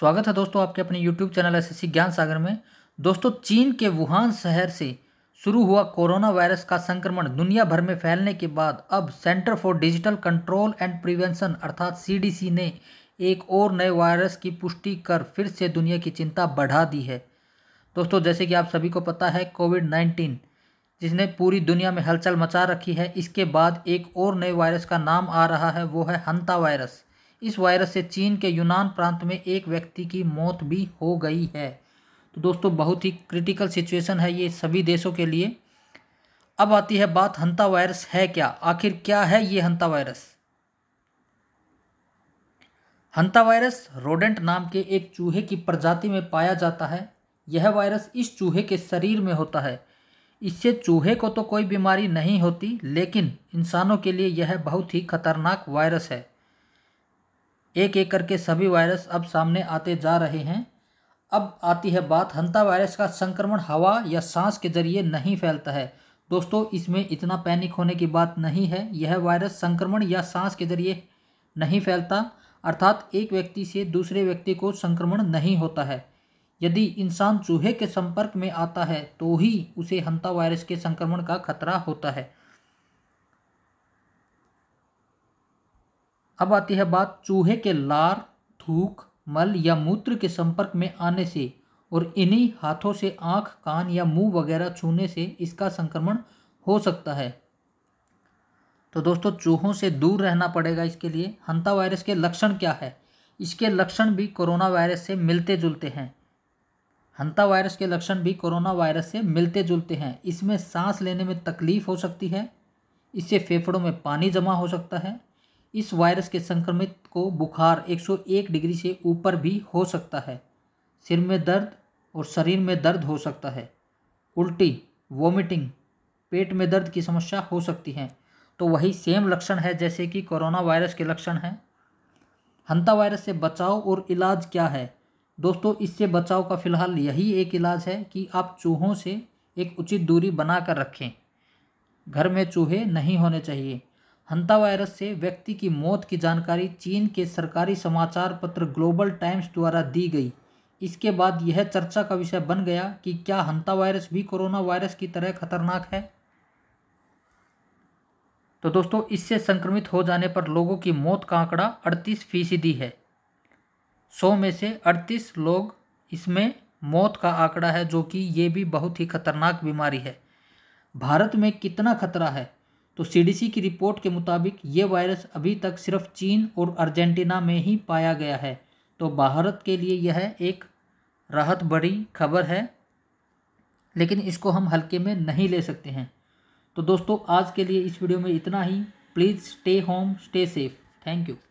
स्वागत है दोस्तों आपके अपने यूट्यूब चैनल एस ज्ञान सागर में दोस्तों चीन के वुहान शहर से शुरू हुआ कोरोना वायरस का संक्रमण दुनिया भर में फैलने के बाद अब centre for digital control and prevention अर्थात सी ने एक और नए वायरस की पुष्टि कर फिर से दुनिया की चिंता बढ़ा दी है दोस्तों जैसे कि आप सभी को पता है कोविड नाइन्टीन जिसने पूरी दुनिया में हलचल मचा रखी है इसके बाद एक और नए वायरस का नाम आ रहा है वो है हंता वायरस इस वायरस से चीन के यूनान प्रांत में एक व्यक्ति की मौत भी हो गई है तो दोस्तों बहुत ही क्रिटिकल सिचुएशन है ये सभी देशों के लिए अब आती है बात हंता वायरस है क्या आखिर क्या है ये hanta virus hanta virus rodent नाम के एक चूहे की प्रजाति में पाया जाता है यह वायरस इस चूहे के शरीर में होता है इससे चूहे को तो कोई बीमारी नहीं होती लेकिन इंसानों के लिए यह बहुत ही खतरनाक वायरस है एक एक करके सभी वायरस अब सामने आते जा रहे हैं अब आती है बात हंता वायरस का संक्रमण हवा या सांस के जरिए नहीं फैलता है दोस्तों इसमें इतना पैनिक होने की बात नहीं है यह वायरस संक्रमण या सांस के जरिए नहीं फैलता अर्थात एक व्यक्ति से दूसरे व्यक्ति को संक्रमण नहीं होता है यदि इंसान चूहे के संपर्क में आता है तो ही उसे हंता वायरस के संक्रमण का खतरा होता है अब आती है बात चूहे के लार थूक मल या मूत्र के संपर्क में आने से और इन्हीं हाथों से आँख कान या मुंह वगैरह छूने से इसका संक्रमण हो सकता है तो दोस्तों चूहों से दूर रहना पड़ेगा इसके लिए हंता वायरस के लक्षण क्या है इसके लक्षण भी कोरोना वायरस से मिलते जुलते हैं हंता वायरस के लक्षण भी कोरोना वायरस से मिलते जुलते हैं इसमें सांस लेने में तकलीफ़ हो सकती है इससे फेफड़ों में पानी जमा हो सकता है इस वायरस के संक्रमित को बुखार 101 डिग्री से ऊपर भी हो सकता है सिर में दर्द और शरीर में दर्द हो सकता है उल्टी वॉमिटिंग पेट में दर्द की समस्या हो सकती है तो वही सेम लक्षण है जैसे कि कोरोना वायरस के लक्षण हैं हंता वायरस से बचाव और इलाज क्या है दोस्तों इससे बचाव का फिलहाल यही एक इलाज है कि आप चूहों से एक उचित दूरी बना कर रखें घर में चूहे नहीं होने चाहिए हंता वायरस से व्यक्ति की मौत की जानकारी चीन के सरकारी समाचार पत्र ग्लोबल टाइम्स द्वारा दी गई इसके बाद यह चर्चा का विषय बन गया कि क्या हंता वायरस भी कोरोना वायरस की तरह खतरनाक है तो दोस्तों इससे संक्रमित हो जाने पर लोगों की मौत का आंकड़ा अड़तीस फीसदी है सौ में से अड़तीस लोग इसमें मौत का आंकड़ा है जो कि ये भी बहुत ही खतरनाक बीमारी है भारत में कितना खतरा है तो सीडीसी की रिपोर्ट के मुताबिक ये वायरस अभी तक सिर्फ चीन और अर्जेंटीना में ही पाया गया है तो भारत के लिए यह एक राहत बड़ी खबर है लेकिन इसको हम हल्के में नहीं ले सकते हैं तो दोस्तों आज के लिए इस वीडियो में इतना ही please stay home stay safe thank you